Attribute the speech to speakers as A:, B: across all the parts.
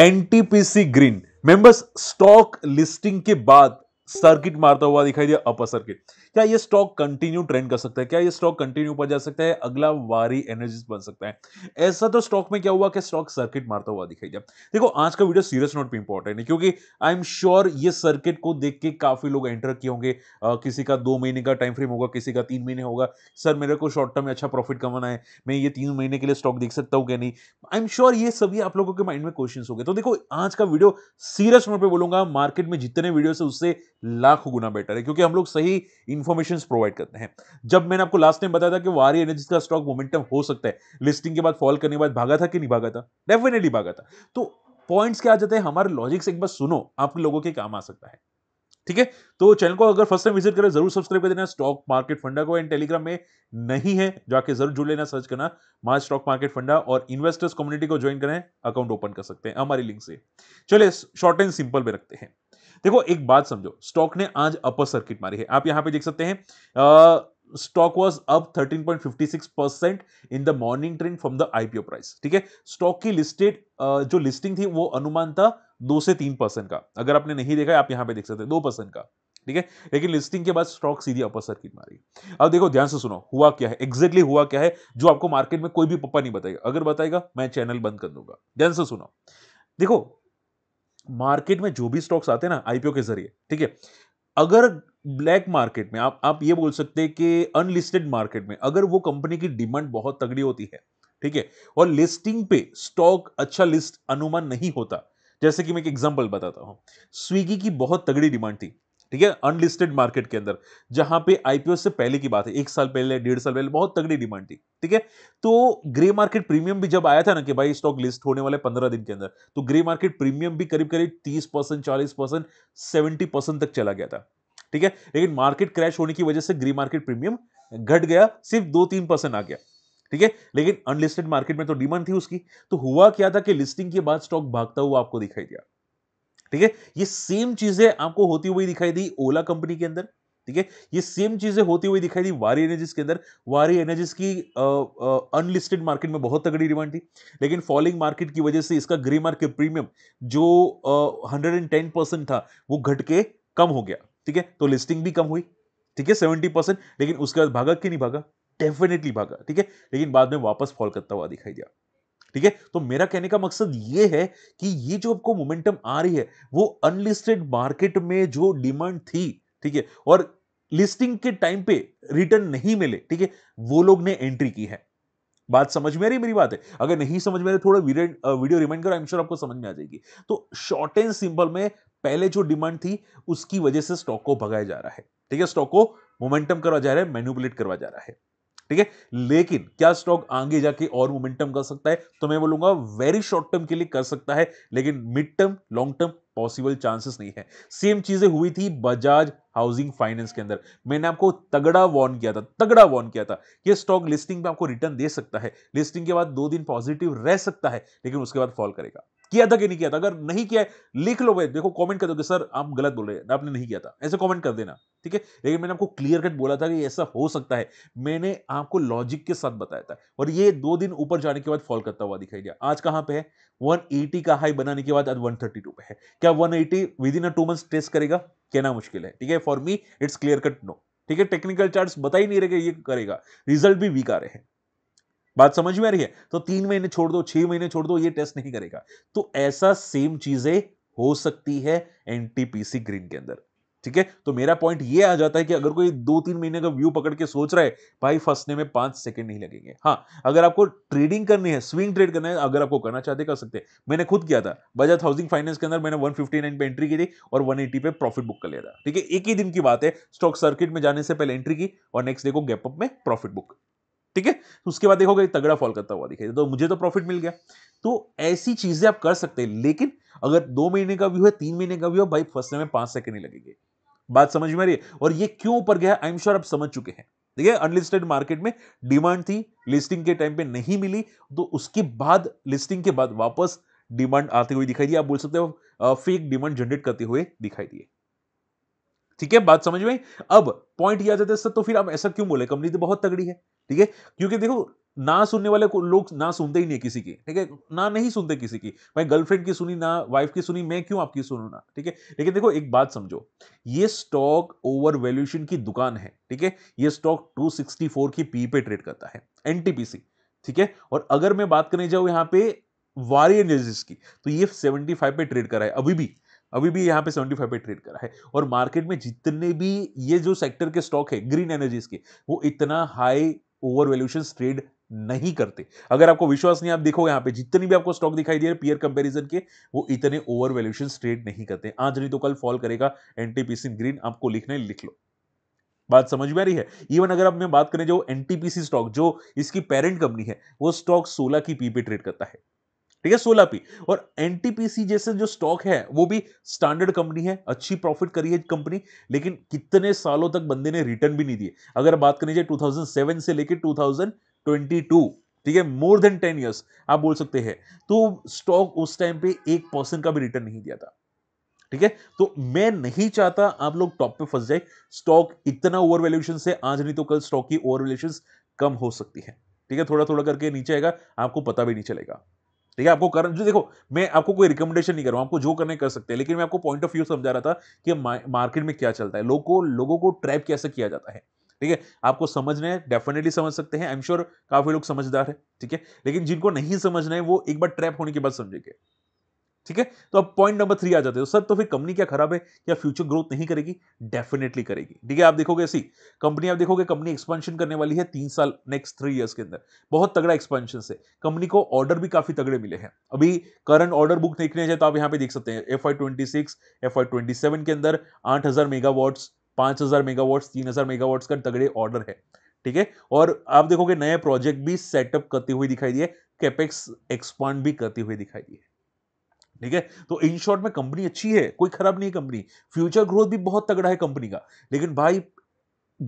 A: NTPC green members stock listing के बाद circuit मारता हुआ दिखाई दिया अपर सर्किट क्या ये स्टॉक कंटिन्यू ट्रेंड कर सकता है क्या ये स्टॉक कंटिन्यू पर जा सकता है अगला वारी एनर्जी बन सकता है ऐसा तो स्टॉक में क्या हुआ कि स्टॉक सर्किट मारता हुआ दिखाई दिया देखो आज का वीडियो सीरियस नोट पे इंपॉर्टेंट है क्योंकि आई एम श्योर ये सर्किट को देख के काफी लोग एंटर किए होंगे किसी का दो महीने का टाइम फ्रेम होगा किसी का तीन महीने होगा सर मेरे को शॉर्ट टर्म में अच्छा प्रॉफिट कमाना है मैं ये तीन महीने के लिए स्टॉक देख सकता हूँ क्या नहीं आई एम श्योर ये सभी आप लोगों के माइंड में क्वेश्चन हो गए तो देखो आज का वीडियो सीरियस नोट पर बोलूंगा मार्केट में जितने वीडियो है उससे लाख गुना बेटर है क्योंकि हम लोग सही इन्फॉर्मेशन प्रोवाइड करते हैं जब मैंने आपको लास्ट टाइम बताया था कि वारी एनर्जी का स्टॉक मोमेंटम हो सकता है लिस्टिंग के बाद फॉल करने के बाद भागा था कि नहीं भागा था डेफिनेटली भागा था तो पॉइंट्स क्या आ जाते हैं हमारे लॉजिक्स एक बार सुनो आप लोगों के काम आ सकता है ठीक है तो चैनल को अगर फर्स्ट टाइम विजिट करें जरूर सब्सक्राइब कर देना स्टॉक मार्केट फंडा को एंड टेलीग्राम में नहीं है जाके जरूर जुड़ लेना सर्च करना मार्च स्टॉक मार्केट फंडा और इन्वेस्टर्स कम्युनिटी को ज्वाइन करें अकाउंट ओपन कर सकते हैं हमारी लिंक से चलिए शॉर्ट एंड सिंपल में रखते हैं देखो एक बात समझो स्टॉक ने आज अपर सर्किट मारी है आप यहां पे देख सकते हैं stock was up 13.56 percent in the morning trend from the IPO price ठीक है स्टॉक की लिस्टेड जो लिस्टिंग थी वो अनुमान था दो से तीन परसेंट का अगर आपने नहीं देखा आप यहां पे देख सकते हैं दो परसेंट का ठीक है लेकिन लिस्टिंग के बाद स्टॉक सीधी अपर सर्किट मारी अब देखो ध्यान से सुनो हुआ क्या है एग्जैक्टली हुआ क्या है जो आपको मार्केट में कोई भी पप्पा नहीं बताएगा अगर बताएगा मैं चैनल बंद कर दूंगा ध्यान से सुनो देखो मार्केट में जो भी स्टॉक्स आते हैं ना आईपीओ के जरिए ठीक है अगर ब्लैक मार्केट में आप आप ये बोल सकते हैं कि अनलिस्टेड मार्केट में अगर वो कंपनी की डिमांड बहुत तगड़ी होती है ठीक है और लिस्टिंग पे स्टॉक अच्छा लिस्ट अनुमान नहीं होता जैसे कि मैं एक एग्जांपल बताता हूँ स्विगी की बहुत तगड़ी डिमांड थी ठीक है अनलिस्टेड मार्केट के अंदर जहां पे आईपीओ से पहले की बात है एक साल पहले डेढ़ साल पहले बहुत तगड़ी डिमांड थी ठीक है तो ग्रे मार्केट प्रीमियम भी जब आया था ना कि भाई स्टॉक लिस्ट होने वाले पंद्रह दिन के अंदर तो ग्रे मार्केट प्रीमियम भी करीब करीब तीस परसेंट चालीस परसेंट सेवेंटी परसेंट तक चला गया था ठीक है लेकिन मार्केट क्रैश होने की वजह से ग्रे मार्केट प्रीमियम घट गया सिर्फ दो तीन परसेंट आ गया ठीक है लेकिन अनलिस्टेड मार्केट में तो डिमांड थी उसकी तो हुआ क्या था कि लिस्टिंग के बाद स्टॉक भागता हुआ आपको दिखाई दिया ठीक है ये सेम चीजें आपको होती हुई दिखाई दी ओला कंपनी के अंदर ठीक है ये सेम चीजें होती हुई दिखाई दी वारी एनर्जीज के अंदर वारी एनर्जीज की अनलिस्टेड मार्केट में बहुत तगड़ी डिमांड थी लेकिन फॉलिंग मार्केट की वजह से इसका ग्रे मार्केट प्रीमियम जो हंड्रेड एंड टेन परसेंट था वो घटके कम हो गया ठीक है तो लिस्टिंग भी कम हुई ठीक है सेवेंटी परसेंट लेकिन उसके बाद भागा कि नहीं भागा डेफिनेटली भागा ठीक है लेकिन बाद में वापस फॉल करता हुआ दिखाई दिया ठीक है तो मेरा कहने का मकसद ये है कि ये जो आपको मोमेंटम आ रही है वो अनलिस्टेड मार्केट में जो डिमांड थी ठीक है और लिस्टिंग के टाइम पे रिटर्न नहीं मिले ठीक है वो लोग ने एंट्री की है बात समझ में आ रही मेरी बात है अगर नहीं समझ में आ थोड़ा वीडियो रिमाइंड करो आई एम श्योर आपको समझ में आ जाएगी तो शॉर्ट एंड सिंपल में पहले जो डिमांड थी उसकी वजह से स्टॉक को भगाया जा रहा है ठीक है स्टॉक को मोमेंटम करवा जा रहा है मैन्युपुलेट करवा जा रहा है ठीक है लेकिन क्या स्टॉक आगे जाके और मोमेंटम कर सकता है तो मैं बोलूंगा वेरी शॉर्ट टर्म के लिए कर सकता है लेकिन mid term long term possible chances नहीं है सेम चीजें हुई थी बजाज हाउसिंग फाइनेंस के अंदर मैंने आपको तगड़ा वॉर्न किया था तगड़ा वॉर्न किया था ये स्टॉक लिस्टिंग पे आपको रिटर्न दे सकता है लिस्टिंग के बाद दो दिन पॉजिटिव रह सकता है लेकिन उसके बाद फॉल करेगा किया था कि नहीं किया था अगर नहीं किया लिख लो भाई देखो कमेंट कर दोगे सर आप गलत बोल रहे हैं आपने नहीं किया था ऐसे कमेंट कर देना ठीक है लेकिन मैंने आपको क्लियर कट बोला था कि ऐसा हो सकता है मैंने आपको लॉजिक के साथ बताया था और ये दो दिन ऊपर जाने के बाद फॉल करता हुआ दिखाई दिया आज कहाँ पे है वन का हाई बनाने के बाद आज 132 पे है क्या 180 within a two month test करेगा कहना मुश्किल है ठीक है for me it's clear cut no ठीक है टेक्निकल चार्ट बता ही नहीं रहेगा ये करेगा रिजल्ट भी वीक आ रहे हैं बात समझ में आ रही है तो तीन महीने छोड़ दो छह महीने छोड़ दो ये टेस्ट नहीं करेगा तो ऐसा सेम चीजें हो सकती है एनटीपीसी ग्रीन के अंदर ठीक है तो मेरा पॉइंट ये आ जाता है कि अगर कोई दो तीन महीने का व्यू पकड़ के सोच रहा है भाई फंसने में पांच सेकंड नहीं लगेंगे हाँ अगर आपको ट्रेडिंग करनी है स्विंग ट्रेड करना है अगर आपको करना चाहते कर सकते हैं मैंने खुद किया था बजाज हाउसिंग फाइनेंस के अंदर मैंने 159 पे एंट्री की थी और 180 पे प्रॉफिट बुक कर लिया था ठीक है एक ही दिन की बात है स्टॉक सर्किट में जाने से पहले एंट्री की और नेक्स्ट डे को गैपअप में प्रॉफिट बुक ठीक है तो उसके बाद देखोगे तगड़ा फॉल करता हुआ दिखाई तो मुझे तो प्रॉफिट मिल गया तो ऐसी चीजें आप कर सकते हैं लेकिन अगर दो महीने का व्यू है तीन महीने का व्यू है भाई फंसने में पांच सेकंड ही लगेंगे बात समझ में आ रही है और ये क्यों ऊपर गया आई एम श्योर आप समझ चुके हैं ठीक है अनलिस्टेड मार्केट में डिमांड थी लिस्टिंग के टाइम पे नहीं मिली तो उसके बाद लिस्टिंग के बाद वापस डिमांड आते हुए दिखाई दी आप बोल सकते हो फेक डिमांड जनरेट करते हुए दिखाई दिए ठीक है बात समझ में अब पॉइंट याद आ जाता है सर तो फिर आप ऐसा क्यों बोले कंपनी तो बहुत तगड़ी है ठीक है क्योंकि देखो ना सुनने वाले को लोग ना सुनते ही नहीं किसी की ठीक है ना नहीं सुनते किसी की भाई गर्लफ्रेंड की सुनी ना वाइफ की सुनी मैं क्यों आपकी सुनू ना ठीक है लेकिन देखो एक बात समझो ये स्टॉक ओवर वैल्यूशन की दुकान है ठीक है ये स्टॉक 264 की पी पे ट्रेड करता है एनटीपीसी ठीक है और अगर मैं बात करने जाऊँ यहाँ पे वारियर एनर्जीज की तो ये फाइव पे ट्रेड कराए है अभी भी अभी भी यहाँ पे सेवेंटी फाइव पे ट्रेड करा है और मार्केट में जितने भी ये जो सेक्टर के स्टॉक है ग्रीन एनर्जीज के वो इतना हाई ओवर वैल्यूशन ट्रेड नहीं करते अगर आपको विश्वास नहीं आप देखो यहाँ पे जितनी भी आपको स्टॉक दिखाई दे रहे पीयर कंपैरिजन के वो इतने ओवर वैल्यूशन ट्रेड नहीं करते आज नहीं तो कल फॉल करेगा एनटीपीसी ग्रीन आपको लिखना है लिख लो बात समझ में आ रही है इवन अगर आप मैं बात करें जो एनटीपीसी स्टॉक जो इसकी पेरेंट कंपनी है वो स्टॉक 16 की पी पे ट्रेड करता है ठीक है सोलह पी और एनटीपीसी जैसे जो स्टॉक है वो भी स्टैंडर्ड कंपनी है अच्छी प्रॉफिट करी है कंपनी लेकिन कितने सालों तक बंदे ने रिटर्न भी नहीं दिए अगर बात करनी चाहिए 2007 से लेकर टू ठीक है मोर देन टेन ईयर्स आप बोल सकते हैं तो स्टॉक उस टाइम पे एक परसेंट का भी रिटर्न नहीं दिया था ठीक है तो मैं नहीं चाहता आप लोग टॉप पे फंस जाए स्टॉक इतना ओवर वैल्यूशन से आज नहीं तो कल स्टॉक की ओवर वैल्यूशन कम हो सकती है ठीक है थोड़ा थोड़ा करके नीचे आएगा आपको पता भी नहीं चलेगा ठीक है आपको कर जो देखो मैं आपको कोई रिकमेंडेशन नहीं कर रहा हूँ आपको जो करने कर सकते हैं लेकिन मैं आपको पॉइंट ऑफ व्यू समझा रहा था कि मार्केट में क्या चलता है लोगों को लोगों को ट्रैप कैसे किया जाता है ठीक है आपको समझना है डेफिनेटली समझ सकते हैं आई एम श्योर काफी लोग समझदार है ठीक है लेकिन जिनको नहीं समझना है वो एक बार ट्रैप होने के बाद समझेंगे ठीक है तो अब पॉइंट नंबर थ्री आ जाते हो तो सर तो फिर कंपनी क्या खराब है क्या फ्यूचर ग्रोथ नहीं करेगी डेफिनेटली करेगी ठीक है आप देखोगे ऐसी कंपनी आप देखोगे कंपनी एक्सपेंशन करने वाली है तीन साल नेक्स्ट थ्री ईयर्स के अंदर बहुत तगड़ा एक्सपेंशन से कंपनी को ऑर्डर भी काफी तगड़े मिले हैं अभी करंट ऑर्डर बुक देखने जाए तो आप यहाँ पे देख सकते हैं F I twenty six F I twenty seven के अंदर आठ हजार मेगावाट्स पांच हजार मेगावाट्स तीन हजार मेगावाट्स का तगड़े ऑर्डर है ठीक है और आप देखोगे नए प्रोजेक्ट भी सेटअप करते हुए दिखाई दिए कैपेक्स एक्सपांड भी करते हुए दिखाई दिए ठीक है तो इन शॉर्ट में कंपनी अच्छी है कोई खराब नहीं है कंपनी फ्यूचर ग्रोथ भी बहुत तगड़ा है कंपनी का लेकिन भाई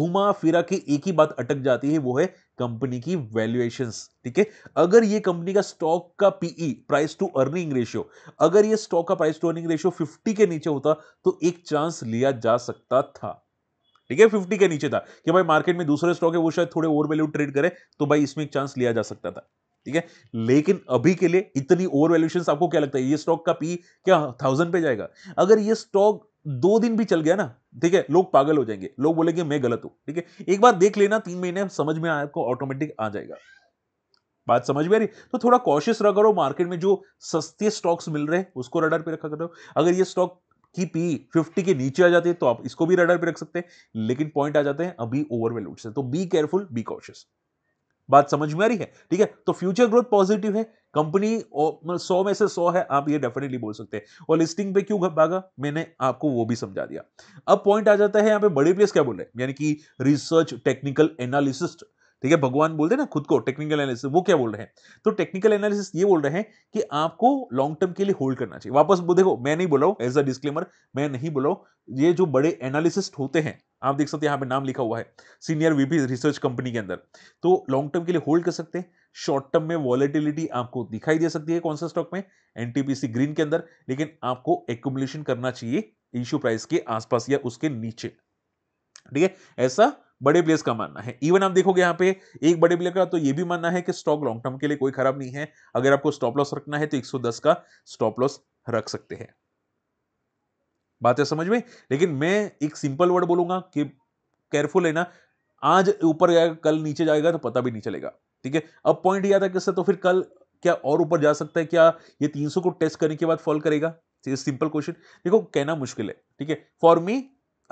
A: घुमा फिरा के एक ही बात अटक जाती है वो है कंपनी की वैल्यूएशन ठीक है अगर ये कंपनी का स्टॉक का PE price to earning ratio अगर ये स्टॉक का प्राइस टू अर्निंग रेशियो 50 के नीचे होता तो एक चांस लिया जा सकता था ठीक है 50 के नीचे था कि भाई मार्केट में दूसरे स्टॉक है वो शायद थोड़े ओवर वैल्यू ट्रेड करे तो भाई इसमें एक चांस लिया जा सकता था ठीक है लेकिन अभी के लिए इतनी ओवर वैल्यूशन आपको क्या लगता है ये स्टॉक का पी क्या थाउजेंड पे जाएगा अगर ये स्टॉक दो दिन भी चल गया ना ठीक है लोग पागल हो जाएंगे लोग बोलेंगे मैं गलत हूं ठीक है एक बार देख लेना तीन महीने समझ में आपको ऑटोमेटिक आ जाएगा बात समझ में आ रही तो थोड़ा कॉशियस रहा करो मार्केट में जो सस्ते स्टॉक्स मिल रहे हैं उसको रडार पे रखा करो अगर ये स्टॉक की पी फिफ्टी के नीचे आ जाती है तो आप इसको भी रडार पे रख सकते हैं लेकिन पॉइंट आ जाते हैं अभी ओवर वैल्यूड से तो बी केयरफुल बी कॉशियस बात समझ में आ रही है ठीक है तो फ्यूचर ग्रोथ पॉजिटिव है कंपनी मतलब सौ में से सौ है आप ये डेफिनेटली बोल सकते हैं और लिस्टिंग पे क्यों भागा मैंने आपको वो भी समझा दिया अब पॉइंट आ जाता है यहाँ पे बड़े प्लेस क्या बोल रहे हैं यानी कि रिसर्च टेक्निकल एनालिसिस्ट ठीक है भगवान बोलते हैं ना खुद को टेक्निकल एनालिसिस वो क्या बोल रहे हैं तो टेक्निकल एनालिसिस ये बोल रहे हैं कि आपको लॉन्ग टर्म के लिए होल्ड करना चाहिए वापस देखो मैं नहीं बोला एज अ डिस्क्लेमर मैं नहीं बोला ये जो बड़े एनालिसिस्ट होते हैं आप देख सकते हैं यहाँ पे नाम लिखा हुआ है सीनियर वीपी रिसर्च कंपनी के अंदर तो लॉन्ग टर्म के लिए होल्ड कर सकते हैं शॉर्ट टर्म में वॉलेटिलिटी आपको दिखाई दे सकती है कौन सा स्टॉक में एनटीपीसी ग्रीन के अंदर लेकिन आपको एक्यूमुलेशन करना चाहिए इश्यू प्राइस के आसपास या उसके नीचे ठीक है ऐसा बड़े प्लेयर्स का मानना है इवन आप देखोगे यहाँ पे एक बड़े प्लेयर का तो ये भी मानना है कि स्टॉक लॉन्ग टर्म के लिए कोई खराब नहीं है अगर आपको स्टॉप लॉस रखना है तो 110 का स्टॉप लॉस रख सकते हैं बातें समझ में लेकिन मैं एक सिंपल वर्ड बोलूंगा कि केयरफुल है ना आज ऊपर जाएगा कल नीचे जाएगा तो पता भी नहीं चलेगा ठीक है अब पॉइंट याद है किससे तो फिर कल क्या और ऊपर जा सकता है क्या ये 300 को टेस्ट करने के बाद फॉल करेगा सिंपल क्वेश्चन देखो कहना मुश्किल है ठीक है फॉर मी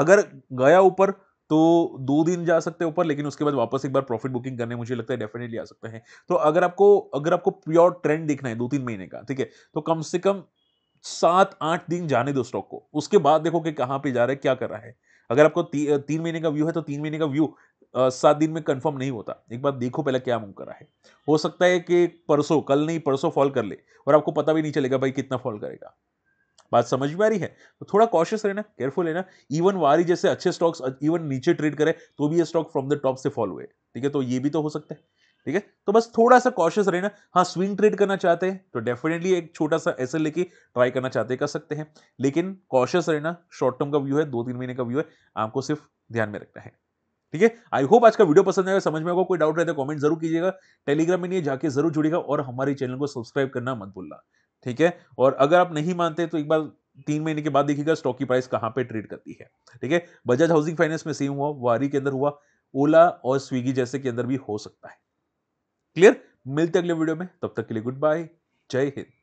A: अगर गया ऊपर तो दो दिन जा सकते हैं ऊपर लेकिन उसके बाद वापस एक बार प्रॉफिट बुकिंग करने मुझे लगता है डेफिनेटली आ सकते हैं तो अगर आपको अगर आपको प्योर ट्रेंड देखना है दो तीन महीने का ठीक है तो कम से कम सात आठ दिन जाने दो स्टॉक को उसके बाद देखो कि कहाँ पे जा रहा है क्या कर रहा है अगर आपको ती, तीन महीने का व्यू है तो तीन महीने का व्यू सात दिन में कंफर्म नहीं होता एक बार देखो पहले क्या मूव करा है हो सकता है कि परसों कल नहीं परसों फॉल कर ले और आपको पता भी नहीं चलेगा भाई कितना फॉल करेगा बात समझ में आ रही है तो थोड़ा कॉशियस रहना केयरफुल रहना इवन वारी जैसे अच्छे स्टॉक्स इवन नीचे ट्रेड करें तो भी ये स्टॉक फ्रॉम द टॉप से फॉल हुए ठीक है तो ये भी तो हो सकता है ठीक है तो बस थोड़ा सा कॉशियस रहना हाँ स्विंग ट्रेड करना चाहते हैं तो डेफिनेटली एक छोटा सा ऐसे लेके ट्राई करना चाहते कर सकते हैं लेकिन कॉशियस रहना शॉर्ट टर्म का व्यू है दो तीन महीने का व्यू है आपको सिर्फ ध्यान में रखना है ठीक है आई होप आज का वीडियो पसंद आएगा समझ में होगा कोई डाउट रहता है कमेंट जरूर कीजिएगा टेलीग्राम में नहीं जाके जरूर जुड़ेगा और हमारे चैनल को सब्सक्राइब करना मत भूलना ठीक है और अगर आप नहीं मानते तो एक बार तीन महीने के बाद देखिएगा स्टॉक की प्राइस कहाँ पे ट्रेड करती है ठीक है बजाज हाउसिंग फाइनेंस में सेम हुआ वारी के अंदर हुआ ओला और स्विगी जैसे के अंदर भी हो सकता है क्लियर मिलते अगले वीडियो में तब तक के लिए गुड बाय जय हिंद